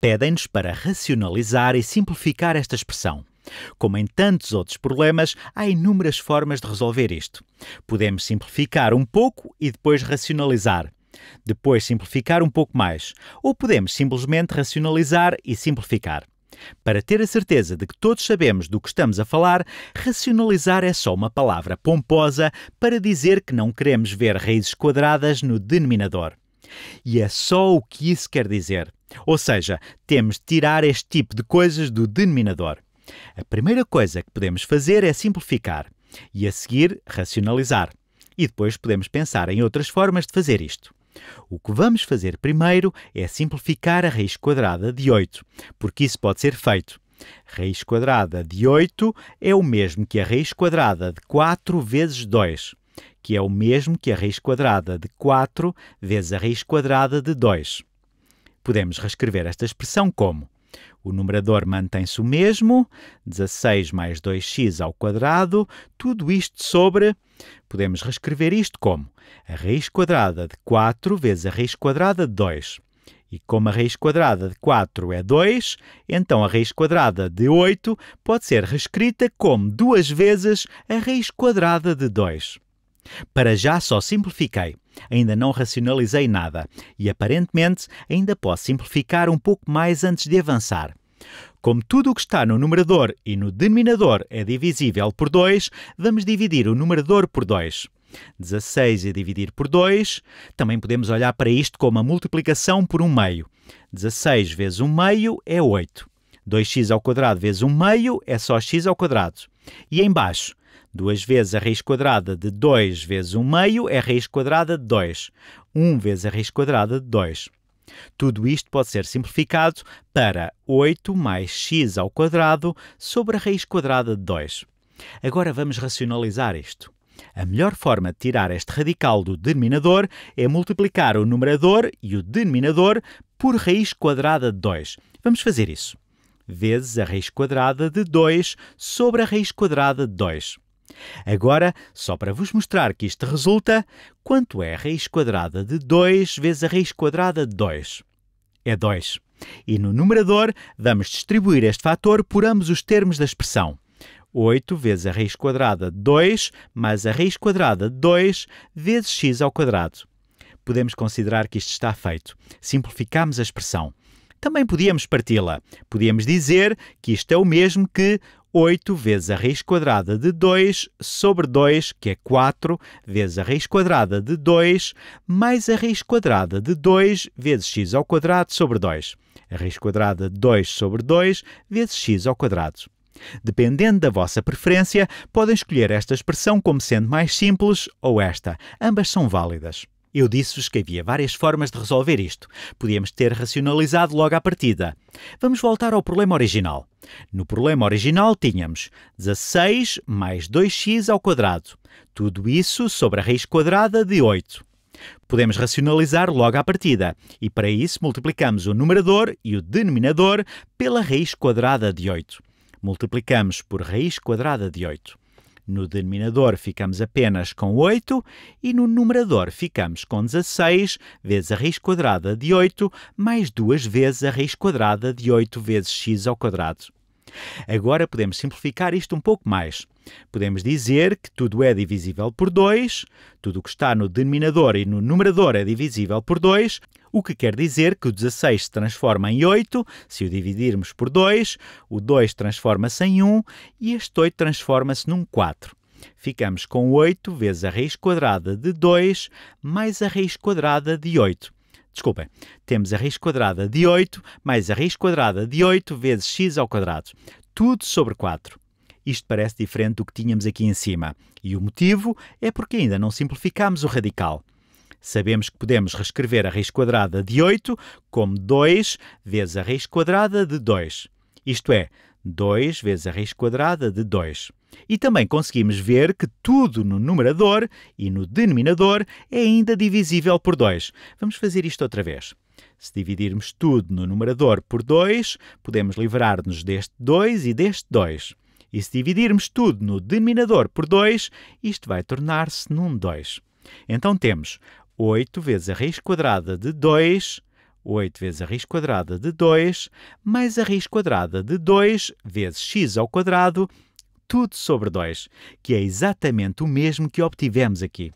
pedem-nos para racionalizar e simplificar esta expressão. Como em tantos outros problemas, há inúmeras formas de resolver isto. Podemos simplificar um pouco e depois racionalizar. Depois simplificar um pouco mais. Ou podemos simplesmente racionalizar e simplificar. Para ter a certeza de que todos sabemos do que estamos a falar, racionalizar é só uma palavra pomposa para dizer que não queremos ver raízes quadradas no denominador. E é só o que isso quer dizer. Ou seja, temos de tirar este tipo de coisas do denominador. A primeira coisa que podemos fazer é simplificar e a seguir racionalizar. E depois podemos pensar em outras formas de fazer isto. O que vamos fazer primeiro é simplificar a raiz quadrada de 8, porque isso pode ser feito. Raiz quadrada de 8 é o mesmo que a raiz quadrada de 4 vezes 2 que é o mesmo que a raiz quadrada de 4 vezes a raiz quadrada de 2. Podemos reescrever esta expressão como o numerador mantém-se o mesmo, 16 mais 2x ao quadrado, tudo isto sobre. Podemos reescrever isto como a raiz quadrada de 4 vezes a raiz quadrada de 2. E como a raiz quadrada de 4 é 2, então a raiz quadrada de 8 pode ser reescrita como duas vezes a raiz quadrada de 2. Para já só simplifiquei, ainda não racionalizei nada e aparentemente ainda posso simplificar um pouco mais antes de avançar. Como tudo o que está no numerador e no denominador é divisível por 2, vamos dividir o numerador por 2. 16 a dividir por 2, também podemos olhar para isto como a multiplicação por 1 um meio. 16 vezes 1 um meio é 8. 2x ao quadrado vezes 1 um meio é só x ao quadrado. E embaixo, 2 vezes a raiz quadrada de 2 vezes 1 meio é a raiz quadrada de 2. 1 vezes a raiz quadrada de 2. Tudo isto pode ser simplificado para 8 mais x ao quadrado sobre a raiz quadrada de 2. Agora vamos racionalizar isto. A melhor forma de tirar este radical do denominador é multiplicar o numerador e o denominador por raiz quadrada de 2. Vamos fazer isso. Vezes a raiz quadrada de 2 sobre a raiz quadrada de 2. Agora, só para vos mostrar que isto resulta, quanto é a raiz quadrada de 2 vezes a raiz quadrada de 2? É 2. E no numerador, vamos distribuir este fator por ambos os termos da expressão. 8 vezes a raiz quadrada de 2 mais a raiz quadrada de 2 vezes x ao quadrado. Podemos considerar que isto está feito. Simplificamos a expressão. Também podíamos parti-la. Podíamos dizer que isto é o mesmo que 8 vezes a raiz quadrada de 2 sobre 2, que é 4, vezes a raiz quadrada de 2, mais a raiz quadrada de 2 vezes x ao quadrado sobre 2. A raiz quadrada de 2 sobre 2 vezes x ao quadrado. Dependendo da vossa preferência, podem escolher esta expressão como sendo mais simples ou esta. Ambas são válidas. Eu disse-vos que havia várias formas de resolver isto. Podíamos ter racionalizado logo à partida. Vamos voltar ao problema original. No problema original tínhamos 16 mais 2x ao quadrado. Tudo isso sobre a raiz quadrada de 8. Podemos racionalizar logo à partida, e para isso multiplicamos o numerador e o denominador pela raiz quadrada de 8. Multiplicamos por raiz quadrada de 8. No denominador ficamos apenas com 8 e no numerador ficamos com 16 vezes a raiz quadrada de 8 mais 2 vezes a raiz quadrada de 8 vezes x ao quadrado. Agora podemos simplificar isto um pouco mais. Podemos dizer que tudo é divisível por 2, tudo o que está no denominador e no numerador é divisível por 2, o que quer dizer que o 16 se transforma em 8, se o dividirmos por 2, o 2 transforma-se em 1 e este 8 transforma-se num 4. Ficamos com 8 vezes a raiz quadrada de 2 mais a raiz quadrada de 8. Desculpem, temos a raiz quadrada de 8 mais a raiz quadrada de 8 vezes x ao quadrado, tudo sobre 4. Isto parece diferente do que tínhamos aqui em cima. E o motivo é porque ainda não simplificámos o radical. Sabemos que podemos reescrever a raiz quadrada de 8 como 2 vezes a raiz quadrada de 2. Isto é, 2 vezes a raiz quadrada de 2. E também conseguimos ver que tudo no numerador e no denominador é ainda divisível por 2. Vamos fazer isto outra vez. Se dividirmos tudo no numerador por 2, podemos livrar-nos deste 2 e deste 2. E se dividirmos tudo no denominador por 2, isto vai tornar-se num 2. Então temos 8 vezes a raiz quadrada de 2, 8 vezes a raiz quadrada de 2, mais a raiz quadrada de 2 vezes x ao quadrado, tudo sobre 2, que é exatamente o mesmo que obtivemos aqui.